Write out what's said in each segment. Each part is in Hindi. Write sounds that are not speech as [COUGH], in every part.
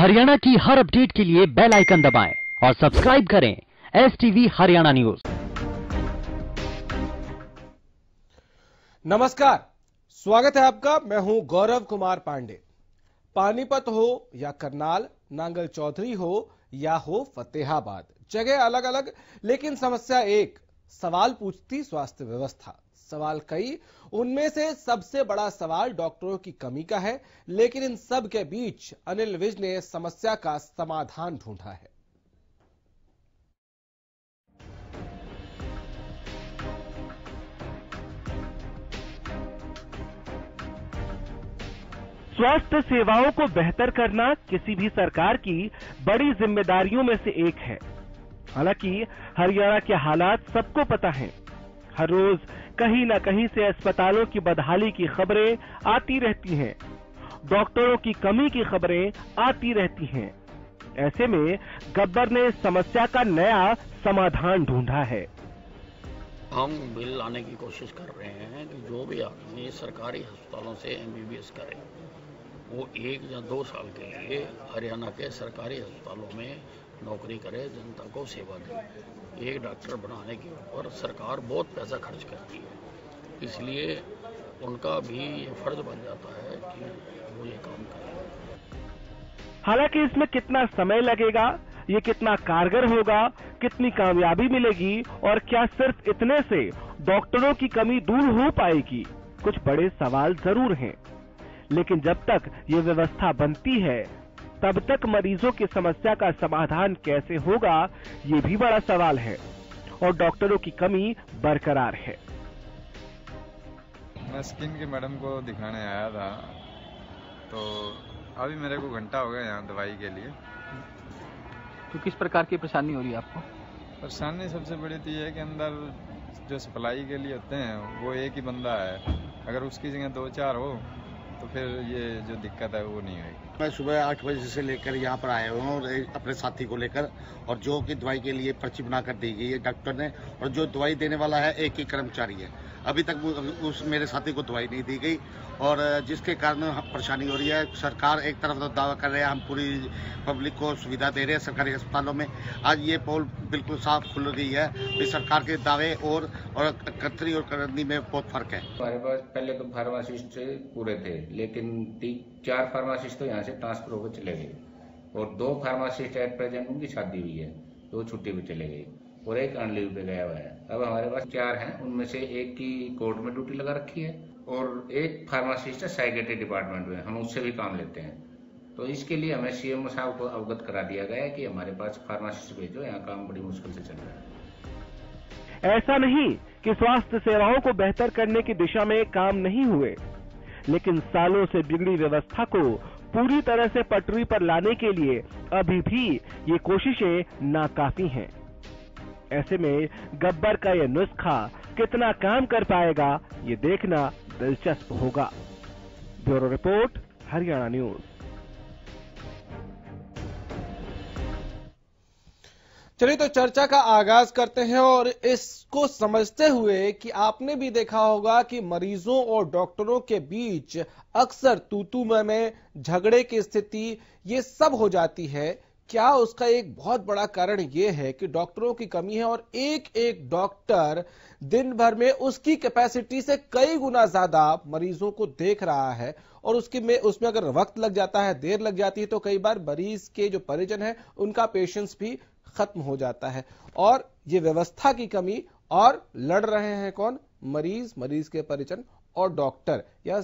हरियाणा की हर अपडेट के लिए बेल आइकन दबाएं और सब्सक्राइब करें एस टीवी हरियाणा न्यूज नमस्कार स्वागत है आपका मैं हूं गौरव कुमार पांडे पानीपत हो या करनाल नांगल चौधरी हो या हो फतेहाबाद जगह अलग अलग लेकिन समस्या एक सवाल पूछती स्वास्थ्य व्यवस्था सवाल कई उनमें से सबसे बड़ा सवाल डॉक्टरों की कमी का है लेकिन इन सब के बीच अनिल विज ने समस्या का समाधान ढूंढा है स्वास्थ्य सेवाओं को बेहतर करना किसी भी सरकार की बड़ी जिम्मेदारियों में से एक है हालांकि हरियाणा के हालात सबको पता है हर रोज कहीं ना कहीं से अस्पतालों की बदहाली की खबरें आती रहती हैं डॉक्टरों की कमी की खबरें आती रहती हैं ऐसे में गब्बर ने समस्या का नया समाधान ढूंढा है हम बिल लाने की कोशिश कर रहे हैं कि जो भी आदमी सरकारी अस्पतालों से एमबीबीएस करे वो एक या दो साल के लिए हरियाणा के सरकारी अस्पतालों में नौकरी करे जनता को सेवा दे एक डॉक्टर बनाने के ऊपर सरकार बहुत पैसा खर्च करती है इसलिए उनका भी ये फर्ज बन जाता है कि वो ये काम करें हालांकि इसमें कितना समय लगेगा ये कितना कारगर होगा कितनी कामयाबी मिलेगी और क्या सिर्फ इतने से डॉक्टरों की कमी दूर हो पाएगी कुछ बड़े सवाल जरूर हैं लेकिन जब तक ये व्यवस्था बनती है तब तक मरीजों की समस्या का समाधान कैसे होगा ये भी बड़ा सवाल है और डॉक्टरों की कमी बरकरार है मैं स्किन की मैडम को दिखाने आया था तो अभी मेरे को घंटा हो गया यहाँ दवाई के लिए तो किस प्रकार की परेशानी हो रही है आपको परेशानी सबसे बड़ी तो ये है कि अंदर जो सप्लाई के लिए होते हैं वो एक ही बंदा है अगर उसकी जगह दो चार हो तो फिर ये जो दिक्कत है वो नहीं होगी मैं सुबह आठ बजे से लेकर यहाँ पर आया हूँ अपने साथी को लेकर और जो कि दवाई के लिए पर्ची बनाकर दी गई है डॉक्टर ने और जो दवाई देने वाला है एक ही कर्मचारी है अभी तक उस मेरे साथी को दवाई नहीं दी गई और जिसके कारण परेशानी हो रही है सरकार एक तरफ तो दावा कर रहे हैं हम पूरी पब्लिक को सुविधा दे रहे हैं सरकारी अस्पतालों में आज ये पोल बिल्कुल साफ खुल रही है कि सरकार के दावे और और कतरी और करनी में बहुत फर्क है हमारे पास पहले तो फार्मासिस्ट पूरे थे लेकिन तीन चार फार्मासिस्ट तो यहाँ से ट्रांसफर होकर चले गए और दो फार्मासिस्ट एट प्रेजेंट उनकी शादी हुई है दो छुट्टी भी चले गई और एक अंडली पे गया हुआ है अब हमारे पास चार हैं उनमें से एक की कोर्ट में ड्यूटी लगा रखी है और एक फार्मासिस्ट है साइकेट्री डिपार्टमेंट में हम उससे भी काम लेते हैं तो इसके लिए हमें सीएमओ साहब को अवगत करा दिया गया है कि हमारे पास फार्मासिस्ट भेजो यहाँ काम बड़ी मुश्किल से चल रहा है ऐसा नहीं कि स्वास्थ्य सेवाओं को बेहतर करने की दिशा में काम नहीं हुए लेकिन सालों से बिगड़ी व्यवस्था को पूरी तरह से पटरी पर लाने के लिए अभी भी ये कोशिशें नाकाफी हैं। ऐसे में गब्बर का यह नुस्खा कितना काम कर पाएगा ये देखना दिलचस्प होगा ब्यूरो रिपोर्ट हरियाणा न्यूज चलिए तो चर्चा का आगाज करते हैं और इसको समझते हुए कि आपने भी देखा होगा कि मरीजों और डॉक्टरों के बीच अक्सर तूतू में झगड़े की स्थिति ये सब हो जाती है क्या उसका एक बहुत बड़ा कारण यह है कि डॉक्टरों की कमी है और एक एक डॉक्टर दिन भर में उसकी कैपेसिटी से कई गुना ज्यादा मरीजों को देख रहा है और उसकी में उसमें अगर वक्त लग जाता है देर लग जाती है तो कई बार मरीज के जो परिजन है उनका पेशेंस भी खत्म हो जाता है और ये व्यवस्था की कमी और लड़ रहे हैं कौन मरीज मरीज के परिजन और डॉक्टर या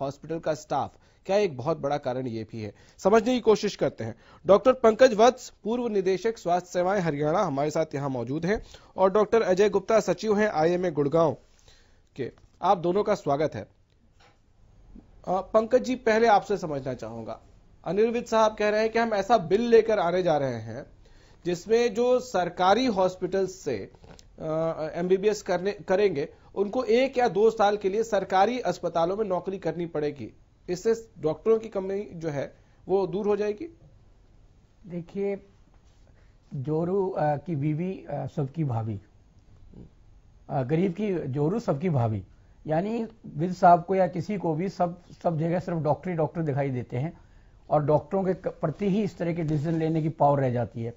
हॉस्पिटल का स्टाफ क्या एक बहुत बड़ा कारण ये भी है समझने की कोशिश करते हैं डॉक्टर पंकज वत्स पूर्व निदेशक स्वास्थ्य सेवाएं हरियाणा हमारे साथ यहाँ मौजूद हैं और डॉक्टर अजय गुप्ता सचिव हैं आईएमए गुड़गांव के आप दोनों का स्वागत है पंकज जी पहले आपसे समझना चाहूंगा अनिर्विद साहब कह रहे हैं कि हम ऐसा बिल लेकर आने जा रहे हैं जिसमें जो सरकारी हॉस्पिटल से एमबीबीएस करने करेंगे उनको एक या दो साल के लिए सरकारी अस्पतालों में नौकरी करनी पड़ेगी इससे डॉक्टरों की कमी जो है वो दूर हो जाएगी देखिए जोरू की बीवी सबकी भाभी गरीब की जोरू सबकी भाभी यानी विद साहब को या किसी को भी सब सब जगह सिर्फ डॉक्टरी डॉक्टर दिखाई देते हैं और डॉक्टरों के प्रति ही इस तरह के डिसीजन लेने की पावर रह जाती है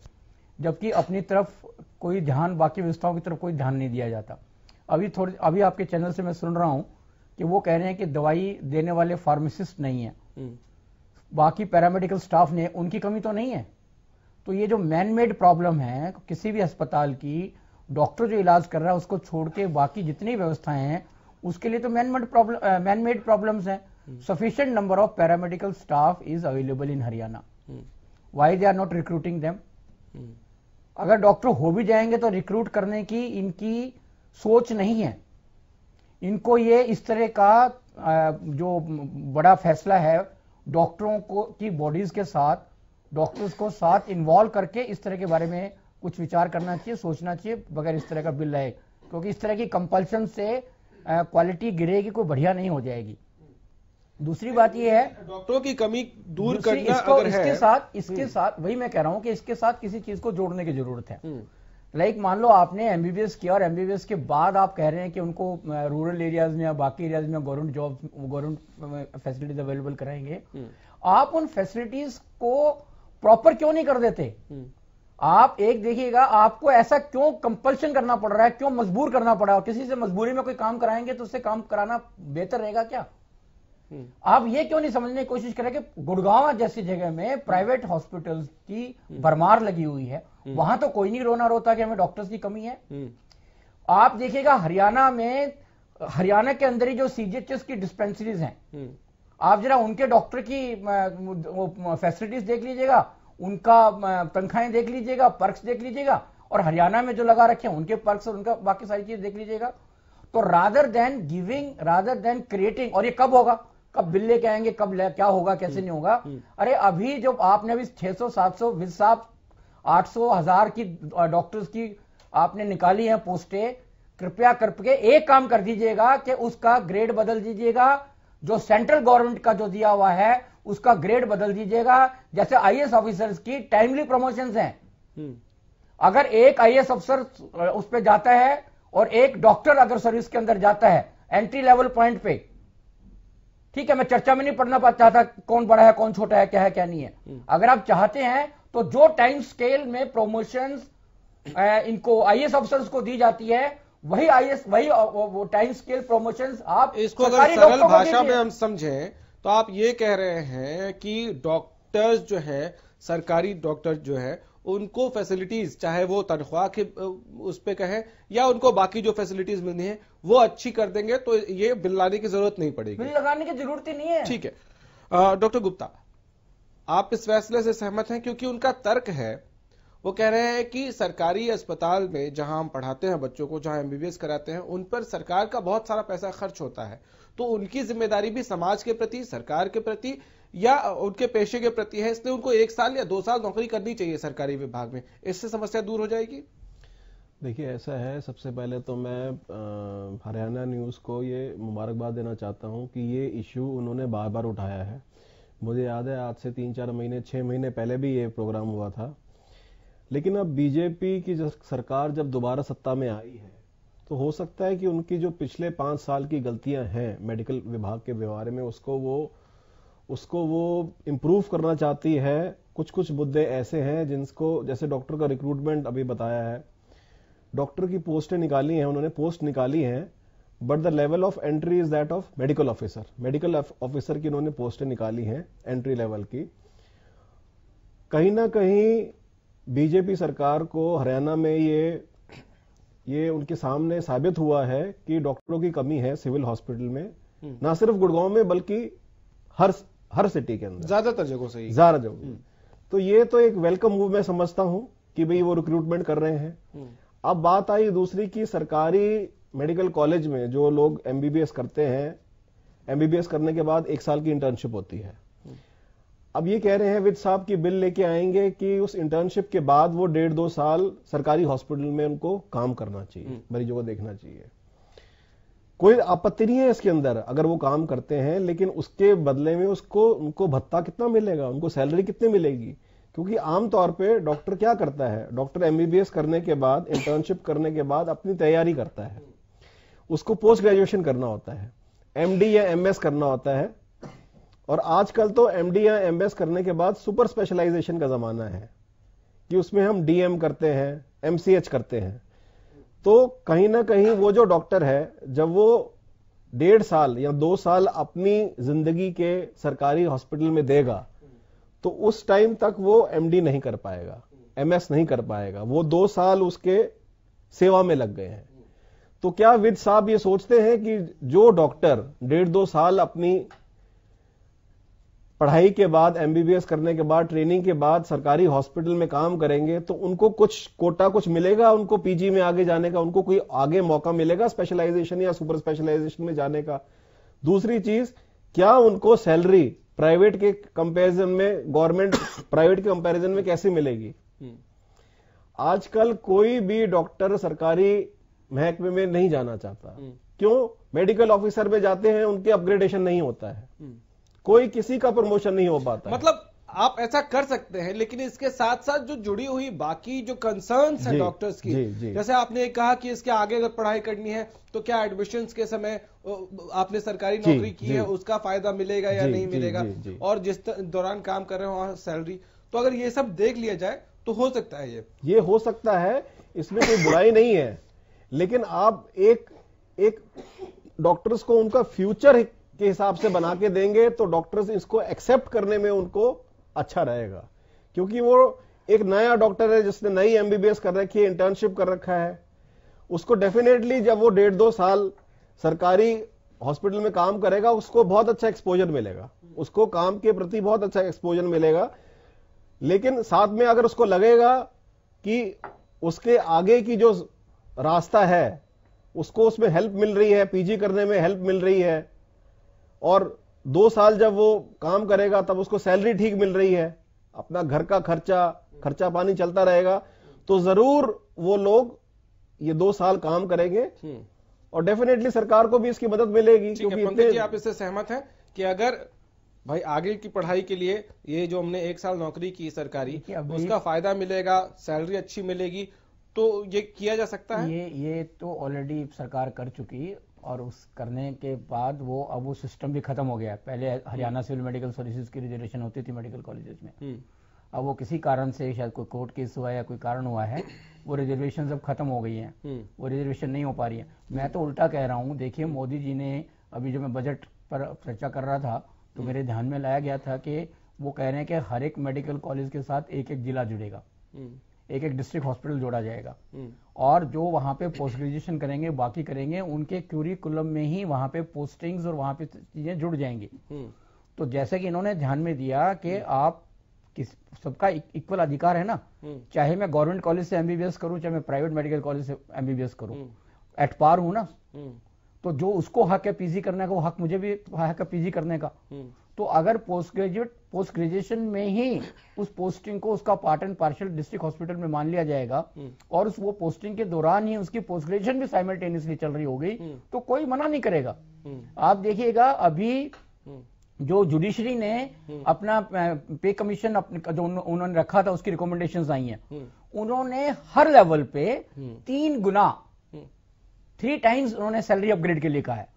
जबकि अपनी तरफ कोई ध्यान बाकी व्यवस्थाओं की तरफ कोई ध्यान नहीं दिया जाता अभी थोड़ी अभी आपके चैनल से मैं सुन रहा हूँ कि वो कह रहे हैं कि दवाई देने वाले फार्मासिस्ट नहीं है हम्म। बाकी पैरामेडिकल स्टाफ ने उनकी कमी तो नहीं है तो ये जो मैनमेड प्रॉब्लम है किसी भी अस्पताल की डॉक्टर जो इलाज कर रहा है उसको छोड़ के बाकी जितनी व्यवस्थाएं हैं उसके लिए तो मैनमेड प्रॉब्लम मैनमेड प्रॉब्लम्स हैं sufficient number of paramedical staff is available in Haryana why they are not recruiting them अगर डॉक्टर हो भी जाएंगे तो रिक्रूट करने की इनकी सोच नहीं है इनको ये इस तरह का जो बड़ा फैसला है डॉक्टरों को की बॉडीज के साथ डॉक्टर्स को साथ इन्वॉल्व करके इस तरह के बारे में कुछ विचार करना चाहिए सोचना चाहिए बगैर इस तरह का बिल लाए क्योंकि इस तरह की कंपल्शन से क्वालिटी गिरेगी कोई बढ़िया नहीं हो जाएगी दूसरी बात यह है डॉक्टरों की कमी दूर करना इसको, अगर इसके है। साथ इसके हम्म। साथ वही मैं कह रहा हूं कि इसके साथ किसी चीज को जोड़ने की जरूरत है हम्म। लाइक मान लो आपने एमबीबीएस किया और एमबीबीएस के बाद आप कह रहे हैं कि उनको रूरल एरियाज में या बाकी एरियाज में government job government facilities available कराएंगे हम्म। आप उन फैसिलिटीज को प्रॉपर क्यों नहीं कर देते हम्म। आप एक देखिएगा आपको ऐसा क्यों कंपल्शन करना पड़ रहा है क्यों मजबूर करना पड़ा किसी से मजबूरी में कोई काम कराएंगे तो उससे काम कराना बेहतर रहेगा क्या हम्म। आप ये क्यों नहीं समझने की कोशिश करें कि गुड़गांव जैसी जगह में प्राइवेट हॉस्पिटल्स की भरमार लगी हुई है हम्म। वहां तो कोई नहीं रोना रोता कि हमें डॉक्टर्स की कमी है हम्म। आप देखिएगा हरियाणा में हरियाणा के अंदर ही जो सीजीएचएस की डिस्पेंसरीज हैं हम्म। आप जरा उनके डॉक्टर की फैसिलिटीज देख लीजिएगा उनका तनख्वाहें देख लीजिएगा पर्क्स देख लीजिएगा और हरियाणा में जो लगा रखे हैं उनके पर्क्स और उनका बाकी सारी चीज देख लीजिएगा तो rather than giving rather than creating और ये कब होगा कब बिल लेके आएंगे कब क्या होगा कैसे नहीं होगा अरे अभी जो आपने अभी छह सौ सात सौ साहब 800 हजार की डॉक्टर्स की आपने निकाली है पोस्टें कृपया करके एक काम कर दीजिएगा कि उसका ग्रेड बदल दीजिएगा जो सेंट्रल गवर्नमेंट का जो दिया हुआ है उसका ग्रेड बदल दीजिएगा जैसे आईएएस ऑफिसर्स की टाइमली प्रमोशन है अगर एक आईएएस अफसर उस पर जाता है और एक डॉक्टर अगर सर्विस के अंदर जाता है एंट्री लेवल पॉइंट पे ठीक है मैं चर्चा में नहीं पढ़ना चाहता कौन बड़ा है कौन छोटा है क्या है क्या नहीं है हम्म। अगर आप चाहते हैं तो जो टाइम स्केल में प्रोमोशन eh, इनको आई ऑफिसर्स को दी जाती है वही एस वही वो टाइम स्केल प्रोमोशन आप इसको अगर सरल भाषा में हम समझें तो आप ये कह रहे हैं कि डॉक्टर्स जो है सरकारी डॉक्टर जो है उनको फैसिलिटीज चाहे वो तनख्वाह के उस पर कहें या उनको बाकी जो फैसिलिटीज मिलनी है वो अच्छी कर देंगे तो ये बिल लाने की जरूरत नहीं पड़ेगी बिल लगाने की जरूरत ही नहीं है ठीक है डॉक्टर गुप्ता आप इस फैसले से सहमत हैं क्योंकि उनका तर्क है वो कह रहे हैं कि सरकारी अस्पताल में जहां हम पढ़ाते हैं बच्चों को जहां एमबीबीएस कराते हैं उन पर सरकार का बहुत सारा पैसा खर्च होता है तो उनकी जिम्मेदारी भी समाज के प्रति सरकार के प्रति या उनके पेशे के प्रति है इसलिए उनको एक साल या दो साल नौकरी करनी चाहिए सरकारी विभाग में इससे समस्या दूर हो जाएगी देखिए ऐसा है सबसे पहले तो मैं हरियाणा न्यूज़ को ये मुबारकबाद देना चाहता हूँ कि ये इशू उन्होंने बार बार उठाया है मुझे याद है आज से तीन चार महीने छः महीने पहले भी ये प्रोग्राम हुआ था लेकिन अब बीजेपी की जब सरकार जब दोबारा सत्ता में आई है तो हो सकता है कि उनकी जो पिछले पाँच साल की गलतियां हैं मेडिकल विभाग के व्यवहार में उसको वो उसको वो इम्प्रूव करना चाहती है कुछ कुछ मुद्दे ऐसे हैं जिनको जैसे डॉक्टर का रिक्रूटमेंट अभी बताया है डॉक्टर की पोस्टें निकाली हैं उन्होंने पोस्ट निकाली हैं but the level of entry is that of medical officer medical officer की इन्होंने पोस्टें निकाली हैं एंट्री लेवल की कहीं ना कहीं बीजेपी सरकार को हरियाणा में ये ये उनके सामने साबित हुआ है कि डॉक्टरों की कमी है सिविल हॉस्पिटल में हम्म। ना सिर्फ गुड़गांव में बल्कि हर हर सिटी के अंदर ज्यादातर जगहों से ज्यादा जगह हम्म। तो ये तो एक वेलकम मूव मैं समझता हूं कि भाई वो रिक्रूटमेंट कर रहे हैं हम्म। अब बात आई दूसरी की सरकारी मेडिकल कॉलेज में जो लोग एमबीबीएस करते हैं एमबीबीएस करने के बाद एक साल की इंटर्नशिप होती है अब ये कह रहे हैं विद साहब की बिल लेके आएंगे कि उस इंटर्नशिप के बाद वो डेढ़ दो साल सरकारी हॉस्पिटल में उनको काम करना चाहिए हम्म। मरीजों को देखना चाहिए कोई आपत्ति नहीं है इसके अंदर अगर वो काम करते हैं लेकिन उसके बदले में उसको उनको भत्ता कितना मिलेगा उनको सैलरी कितनी मिलेगी क्योंकि आमतौर पर डॉक्टर क्या करता है डॉक्टर एमबीबीएस करने के बाद इंटर्नशिप करने के बाद अपनी तैयारी करता है उसको पोस्ट ग्रेजुएशन करना होता है एमडी या एमएस करना होता है और आजकल तो एमडी या एमएस करने के बाद सुपर स्पेशलाइजेशन का जमाना है कि उसमें हम डीएम करते हैं एमसीएच करते हैं तो कहीं ना कहीं वो जो डॉक्टर है जब वो डेढ़ साल या दो साल अपनी जिंदगी के सरकारी हॉस्पिटल में देगा तो उस टाइम तक वो एमडी नहीं कर पाएगा एमएस नहीं कर पाएगा वो दो साल उसके सेवा में लग गए हैं तो क्या विद साहब ये सोचते हैं कि जो डॉक्टर डेढ़ दो साल अपनी पढ़ाई के बाद एमबीबीएस करने के बाद ट्रेनिंग के बाद सरकारी हॉस्पिटल में काम करेंगे तो उनको कुछ कोटा कुछ मिलेगा उनको पीजी में आगे जाने का उनको कोई आगे मौका मिलेगा स्पेशलाइजेशन या सुपर स्पेशलाइजेशन में जाने का दूसरी चीज क्या उनको सैलरी प्राइवेट के कंपैरिजन में गवर्नमेंट प्राइवेट [COUGHS] के कंपैरिजन में कैसे मिलेगी हम्म। आजकल कोई भी डॉक्टर सरकारी महकमे में नहीं जाना चाहता हम्म। क्यों मेडिकल ऑफिसर में जाते हैं उनके अपग्रेडेशन नहीं होता है हम्म। कोई किसी का प्रमोशन नहीं हो पाता मतलब आप ऐसा कर सकते हैं लेकिन इसके साथ साथ जो जुड़ी हुई बाकी जो कंसर्न है डॉक्टर्स की जी, जी. जैसे आपने कहा कि इसके आगे अगर पढ़ाई करनी है तो क्या एडमिशन के समय आपने सरकारी नौकरी की है उसका फायदा मिलेगा या नहीं मिलेगा और जिस दौरान काम कर रहे हो सैलरी तो अगर ये सब देख लिया जाए तो हो सकता है ये ये हो सकता है इसमें कोई बुराई नहीं है लेकिन आप एक एक डॉक्टर्स को उनका फ्यूचर के हिसाब से बना के देंगे तो डॉक्टर्स इसको एक्सेप्ट करने में उनको अच्छा रहेगा क्योंकि वो एक नया डॉक्टर है जिसने नई एमबीबीएस कर रखी है इंटर्नशिप कर रखा है उसको डेफिनेटली जब वो डेढ़ दो साल सरकारी हॉस्पिटल में काम करेगा उसको बहुत अच्छा एक्सपोजर मिलेगा उसको काम के प्रति बहुत अच्छा एक्सपोजर मिलेगा लेकिन साथ में अगर उसको लगेगा कि उसके आगे की जो रास्ता है उसको उसमें हेल्प मिल रही है पीजी करने में हेल्प मिल रही है और दो साल जब वो काम करेगा तब उसको सैलरी ठीक मिल रही है अपना घर का खर्चा खर्चा पानी चलता रहेगा तो जरूर वो लोग ये दो साल काम करेंगे हम्म। और डेफिनेटली सरकार को भी इसकी मदद मिलेगी क्योंकि इतने... जी आप इससे सहमत हैं कि अगर भाई आगे की पढ़ाई के लिए ये जो हमने एक साल नौकरी की सरकारी उसका फायदा मिलेगा सैलरी अच्छी मिलेगी तो ये किया जा सकता है ये ये तो ऑलरेडी सरकार कर चुकी और उस करने के बाद वो अब वो सिस्टम भी खत्म हो गया पहले हम्म। हरियाणा सिविल मेडिकल सर्विसेज की रिजर्वेशन होती थी मेडिकल कॉलेजेस में हम्म। अब वो किसी कारण से शायद कोई कोर्ट केस हुआ या कोई कारण हुआ है वो रिजर्वेशन अब खत्म हो गई है हम्म। वो रिजर्वेशन नहीं हो पा रही है मैं तो उल्टा कह रहा हूँ देखिए मोदी जी ने अभी जो मैं बजट पर चर्चा कर रहा था तो मेरे ध्यान में लाया गया था कि वो कह रहे हैं कि हर एक मेडिकल कॉलेज के साथ एक एक जिला जुड़ेगा एक एक डिस्ट्रिक्ट हॉस्पिटल जोड़ा जाएगा हम्म। और जो वहां पे पोस्ट ग्रेजुएशन करेंगे बाकी करेंगे उनके क्यूरिकुलम में ही वहां पे पोस्टिंग्स और वहां पे चीजें जुड़ जाएंगी हम्म। तो जैसे कि इन्होंने ध्यान में दिया कि हम्म। आप किस सबका इक्वल अधिकार है ना चाहे मैं गवर्नमेंट कॉलेज से एमबीबीएस करूं चाहे मैं प्राइवेट मेडिकल कॉलेज से एमबीबीएस करूं एट पार हूं ना तो जो उसको हक है पीजी करने का वो हक मुझे भी हक है पीजी करने का तो अगर पोस्ट ग्रेजुएट पोस्ट ग्रेजुएशन में ही उस पोस्टिंग को उसका part and parcel district hospital में मान लिया जाएगा हम्म। और उस वो पोस्टिंग के दौरान ही उसकी पोस्ट ग्रेजुएशन भी साइमल्टेनियसली चल रही होगी हम्म। तो कोई मना नहीं करेगा हम्म। आप देखिएगा अभी जो जुडिशरी ने अपना पे कमीशन जो उन्होंने रखा था उसकी रिकमेंडेशन आई है उन्होंने हर लेवल पे तीन गुना थ्री टाइम्स उन्होंने सैलरी अपग्रेड के लिए कहा है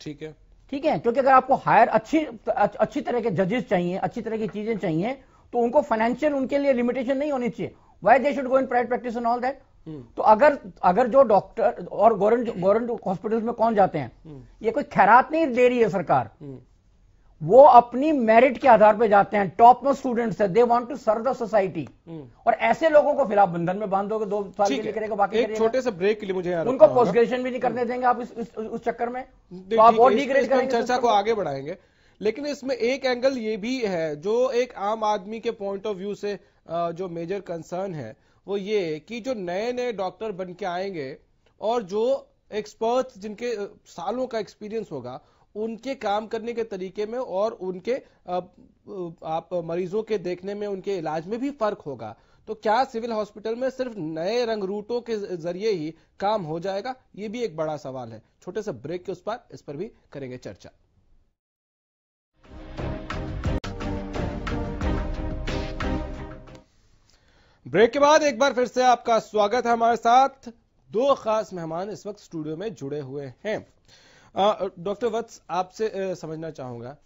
ठीक है ठीक है क्योंकि अगर आपको हायर अच्छी अच्छी तरह के जजेस चाहिए अच्छी तरह की चीजें चाहिए तो उनको फाइनेंशियल उनके लिए लिमिटेशन नहीं होनी चाहिए why they should go in private practice in all that तो अगर अगर जो डॉक्टर और गवर्नमेंट गवर्नमेंट हॉस्पिटल में कौन जाते हैं हम्म। ये कोई खैरात नहीं दे रही है सरकार हम्म। वो अपनी मेरिट के आधार पे जाते हैं टॉप मोस्ट स्टूडेंट्स है they want to serve the society और ऐसे लोगों को फिर आप बंधन में बांध दोगे दो साल के लिए करेगा बाकी एक छोटे से ब्रेक के लिए मुझे उनको पोस्ट ग्रेजुएशन भी नहीं करने देंगे आप इस, इस, उस चक्कर में तो आप और डिग्रेड करेंगे तो चर्चा को आगे बढ़ाएंगे लेकिन इसमें एक एंगल ये भी है जो एक आम आदमी के पॉइंट ऑफ व्यू से जो मेजर कंसर्न है वो ये कि जो नए नए डॉक्टर बन के आएंगे और जो एक्सपर्ट जिनके सालों का एक्सपीरियंस होगा उनके काम करने के तरीके में और उनके आप मरीजों के देखने में उनके इलाज में भी फर्क होगा तो क्या सिविल हॉस्पिटल में सिर्फ नए रंग रूटों के जरिए ही काम हो जाएगा ये भी एक बड़ा सवाल है छोटे से ब्रेक के उस पर इस पर भी करेंगे चर्चा ब्रेक के बाद एक बार फिर से आपका स्वागत है हमारे साथ दो खास मेहमान इस वक्त स्टूडियो में जुड़े हुए हैं डॉक्टर वत्स आपसे समझना चाहूंगा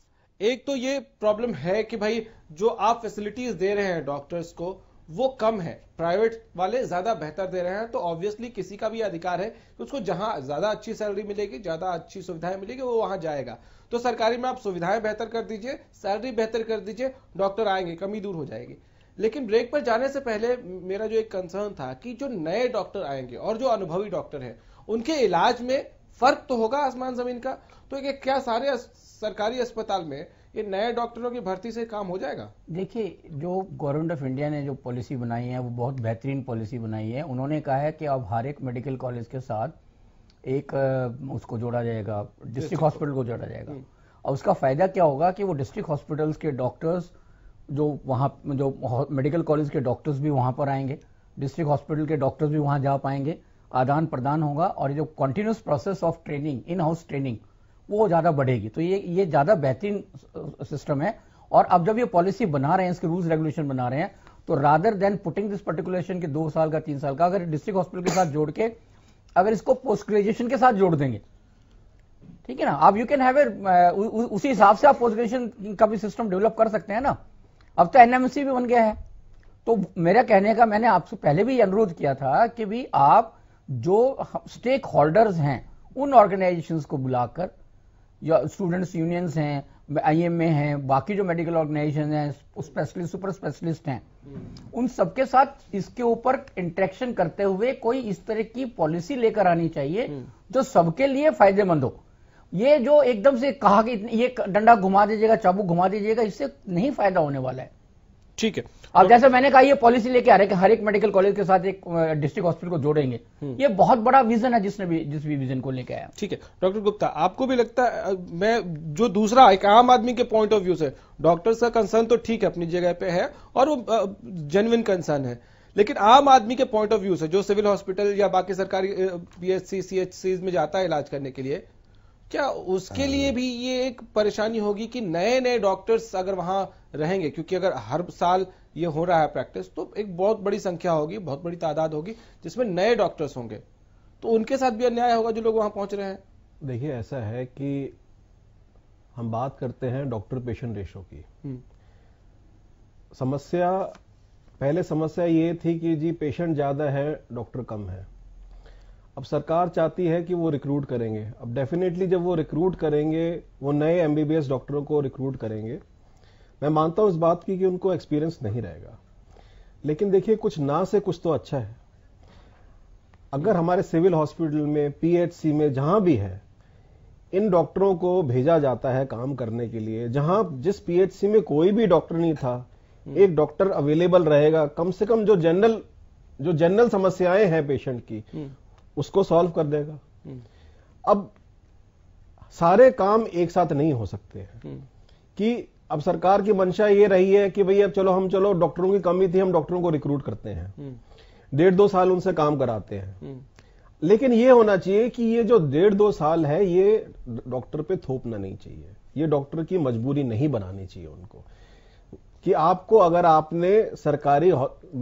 एक तो ये प्रॉब्लम है कि भाई जो आप फैसिलिटीज दे रहे हैं डॉक्टर्स को वो कम है प्राइवेट वाले ज्यादा बेहतर दे रहे हैं तो ऑब्वियसली किसी का भी अधिकार है कि तो उसको जहां ज्यादा अच्छी सैलरी मिलेगी ज्यादा अच्छी सुविधाएं मिलेगी वो वहां जाएगा तो सरकारी में आप सुविधाएं बेहतर कर दीजिए सैलरी बेहतर कर दीजिए डॉक्टर आएंगे कमी दूर हो जाएगी लेकिन ब्रेक पर जाने से पहले मेरा जो एक कंसर्न था कि जो नए डॉक्टर आएंगे और जो अनुभवी डॉक्टर हैं उनके इलाज में फर्क तो होगा आसमान जमीन का तो ये क्या सारे सरकारी अस्पताल में ये नए डॉक्टरों की भर्ती से काम हो जाएगा देखिए जो गवर्नमेंट ऑफ इंडिया ने जो पॉलिसी बनाई है वो बहुत बेहतरीन पॉलिसी बनाई है उन्होंने कहा है कि अब हर एक मेडिकल कॉलेज के साथ एक उसको जोड़ा जाएगा डिस्ट्रिक्ट हॉस्पिटल को जोड़ा जाएगा और हम्म। उसका फायदा क्या होगा कि वो डिस्ट्रिक्ट हॉस्पिटल के डॉक्टर्स जो वहाँ जो मेडिकल कॉलेज के डॉक्टर्स भी वहाँ पर आएंगे डिस्ट्रिक्ट हॉस्पिटल के डॉक्टर्स भी वहाँ जा पाएंगे आदान प्रदान होगा और ये जो continuous process of training in house training वो ज़्यादा बढ़ेगी तो ये ये ज़्यादा बेहतरीन सिस्टम है और अब जब ये पॉलिसी बना रहे हैं इसके रूल्स रेगुलेशन बना रहे हैं तो रादर देन पुटिंग दिस पर्टिकुलेशन के दो साल का तीन साल का अगर डिस्ट्रिक्ट हॉस्पिटल के साथ जोड़ के अगर इसको पोस्ट ग्रेजुएशन के साथ जोड़ देंगे ठीक है ना आप यू कैन हैव उसी हिसाब से आप पोस्ट ग्रेजुएशन का भी सिस्टम डेवलप कर सकते हैं ना अब तो एनएमसी भी बन गया है तो मेरा कहने का मैंने आपसे पहले भी अनुरोध किया था कि भी आप जो स्टेक होल्डर्स हैं उन ऑर्गेनाइजेशंस को बुलाकर या स्टूडेंट्स यूनियंस हैं आई एम ए हैं बाकी जो मेडिकल ऑर्गेनाइजेशन हैं स्पेशलिस्ट सुपर स्पेशलिस्ट हैं उन सबके साथ इसके ऊपर इंट्रेक्शन करते हुए कोई इस तरह की पॉलिसी लेकर आनी चाहिए जो सबके लिए फायदेमंद हो ये जो एकदम से कहा कि ये डंडा घुमा दीजिएगा चाबू घुमा दीजिएगा इससे नहीं फायदा होने वाला है ठीक है अब तो- जैसे मैंने कहा ये पॉलिसी लेके आ रहे हैं कि हर एक मेडिकल कॉलेज के साथ एक डिस्ट्रिक्ट हॉस्पिटल को जोड़ेंगे हम्म। ये बहुत बड़ा विजन है जिसने भी जिस भी विजन को लेके आया ठीक है डॉक्टर गुप्ता आपको भी लगता है मैं जो दूसरा एक आम आदमी के पॉइंट ऑफ व्यू से डॉक्टर्स का कंसर्न तो ठीक है अपनी जगह पे है और वो जेन्युन कंसर्न है लेकिन आम आदमी के पॉइंट ऑफ व्यू से जो सिविल हॉस्पिटल या बाकी सरकारी पीएचसी सीएचसी में जाता है इलाज करने के लिए क्या उसके हाँ। लिए भी ये एक परेशानी होगी कि नए नए डॉक्टर्स अगर वहां रहेंगे क्योंकि अगर हर साल ये हो रहा है प्रैक्टिस तो एक बहुत बड़ी संख्या होगी बहुत बड़ी तादाद होगी जिसमें नए डॉक्टर्स होंगे तो उनके साथ भी अन्याय होगा जो लोग वहां पहुंच रहे हैं देखिए ऐसा है कि हम बात करते हैं डॉक्टर पेशेंट रेशो की हम्म। समस्या पहले समस्या ये थी कि जी पेशेंट ज्यादा है डॉक्टर कम है अब सरकार चाहती है कि वो रिक्रूट करेंगे अब डेफिनेटली जब वो रिक्रूट करेंगे वो नए एमबीबीएस डॉक्टरों को रिक्रूट करेंगे मैं मानता हूं इस बात की कि उनको एक्सपीरियंस नहीं रहेगा लेकिन देखिए कुछ ना से कुछ तो अच्छा है अगर हमारे सिविल हॉस्पिटल में पीएचसी में जहां भी है इन डॉक्टरों को भेजा जाता है काम करने के लिए जहां जिस पीएचसी में कोई भी डॉक्टर नहीं था हम्म। एक डॉक्टर अवेलेबल रहेगा कम से कम जो जनरल जो जनरल समस्याएं हैं पेशेंट की हम्म। उसको सॉल्व कर देगा हम्म। अब सारे काम एक साथ नहीं हो सकते हैं हम्म। कि अब सरकार की मंशा ये रही है कि भाई अब चलो हम चलो डॉक्टरों की कमी थी हम डॉक्टरों को रिक्रूट करते हैं हम्म। डेढ़ दो साल उनसे काम कराते हैं लेकिन ये होना चाहिए कि ये जो डेढ़ दो साल है ये डॉक्टर पे थोपना नहीं चाहिए ये डॉक्टर की मजबूरी नहीं बनानी चाहिए उनको कि आपको अगर आपने सरकारी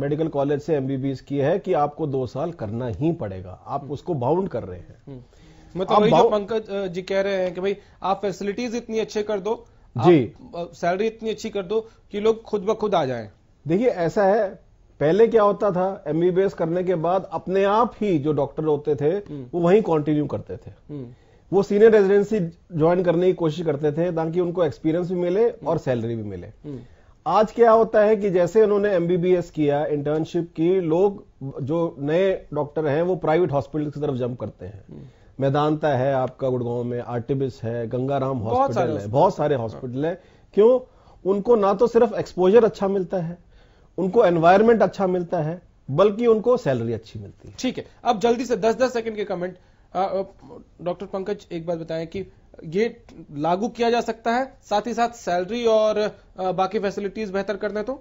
मेडिकल कॉलेज से एमबीबीएस की है कि आपको दो साल करना ही पड़ेगा आप हम्म। उसको बाउंड कर रहे हैं हम्म। मतलब जो पंकज जी कह रहे हैं कि भाई आप फैसिलिटीज इतनी अच्छे कर दो जी सैलरी इतनी अच्छी कर दो कि लोग खुद ब खुद आ जाए देखिए ऐसा है पहले क्या होता था एमबीबीएस करने के बाद अपने आप ही जो डॉक्टर होते थे हम्म। वो वहीं कंटिन्यू करते थे वो सीनियर रेजिडेंसी ज्वाइन करने की कोशिश करते थे ताकि उनको एक्सपीरियंस भी मिले और सैलरी भी मिले आज क्या होता है कि जैसे उन्होंने एमबीबीएस किया इंटर्नशिप की लोग जो नए डॉक्टर हैं वो प्राइवेट हॉस्पिटल की तरफ जंप करते हैं हम्म। मैदानता है आपका गुड़गांव में आर्टिबिस है गंगाराम हॉस्पिटल है बहुत सारे हॉस्पिटल हाँ। है क्यों उनको ना तो सिर्फ एक्सपोजर अच्छा मिलता है उनको एनवायरमेंट अच्छा मिलता है बल्कि उनको सैलरी अच्छी मिलती है ठीक है अब जल्दी से दस दस सेकंड के कमेंट डॉक्टर पंकज एक बात बताएं कि ये लागू किया जा सकता है साथ ही साथ सैलरी और बाकी फैसिलिटीज बेहतर कर तो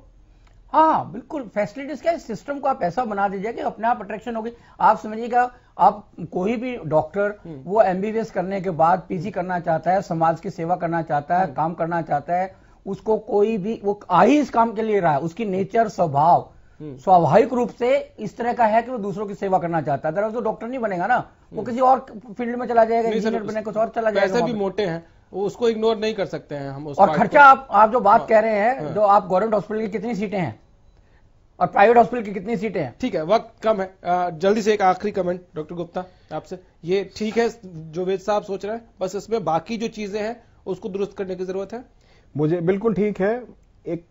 हाँ, हाँ बिल्कुल फैसिलिटीज क्या सिस्टम को आप ऐसा बना दीजिए कि अपने आप अट्रैक्शन होगी आप समझिएगा आप कोई भी डॉक्टर हम्म। वो एमबीबीएस करने के बाद पीजी करना चाहता है समाज की सेवा करना चाहता है हम्म। काम करना चाहता है उसको कोई भी वो आ ही इस काम के लिए रहा है उसकी नेचर स्वभाव हम्म। स्वाभाविक रूप से इस तरह का है कि वो दूसरों की सेवा करना चाहता है तो डॉक्टर नहीं बनेगा ना वो हम्म। किसी और फील्ड में चला जाएगा इंजीनियर बने कुछ और चला जाएगा पैसे भी मोटे हैं वो उसको इग्नोर नहीं कर सकते हैं हम उस और खर्चा आप आप जो बात हाँ। कह रहे हैं हाँ। जो आप गवर्नमेंट हॉस्पिटल की कितनी सीटें हैं और प्राइवेट हॉस्पिटल की कितनी सीटें हैं ठीक है वक्त कम है जल्दी से एक आखिरी कमेंट डॉक्टर गुप्ता आपसे ये ठीक है जो वेद साहब सोच रहे हैं बस इसमें बाकी जो चीजें हैं उसको दुरुस्त करने की जरूरत है मुझे बिल्कुल ठीक है एक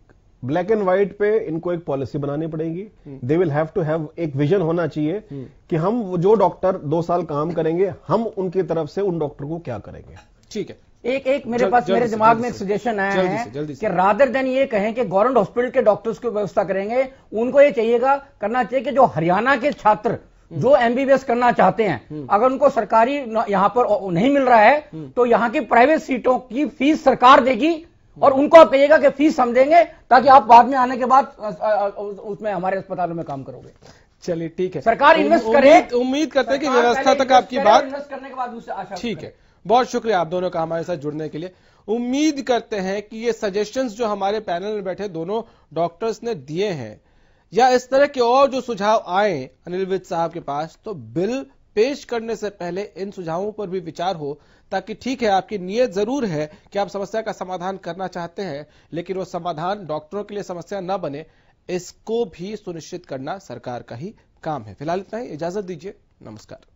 ब्लैक एंड व्हाइट पे इनको एक पॉलिसी बनानी पड़ेगी they will have to have एक विजन होना चाहिए हम्म। कि हम जो डॉक्टर दो साल काम करेंगे हम उनकी तरफ से उन डॉक्टर को क्या करेंगे ठीक है एक एक मेरे पास मेरे दिमाग में एक सजेशन आया है कि रादर देन ये कहें कि गवर्नमेंट हॉस्पिटल के डॉक्टर्स की व्यवस्था करेंगे उनको ये चाहिएगा करना चाहिए कि जो हरियाणा के छात्र हम्म। जो एमबीबीएस करना चाहते हैं हम्म। अगर उनको सरकारी यहां पर नहीं मिल रहा है तो यहां की प्राइवेट सीटों की फीस सरकार देगी और उनको आप कहिएगा कि फीस हम देंगे ताकि आप बाद में आने के बाद उसमें हमारे अस्पतालों में काम करोगे चलिए ठीक है सरकार इन्वेस्ट करे उम्मीद करते हैं कि व्यवस्था तक आपकी बात इन्वेस्ट करने के बाद ठीक है बहुत शुक्रिया आप दोनों का हमारे साथ जुड़ने के लिए उम्मीद करते हैं कि ये सजेशंस जो हमारे पैनल में बैठे दोनों डॉक्टर्स ने दिए हैं या इस तरह के और जो सुझाव आए अनिल विज साहब के पास तो बिल पेश करने से पहले इन सुझावों पर भी विचार हो ताकि ठीक है आपकी नीयत जरूर है कि आप समस्या का समाधान करना चाहते हैं लेकिन वो समाधान डॉक्टरों के लिए समस्या न बने इसको भी सुनिश्चित करना सरकार का ही काम है फिलहाल इतना ही इजाजत दीजिए नमस्कार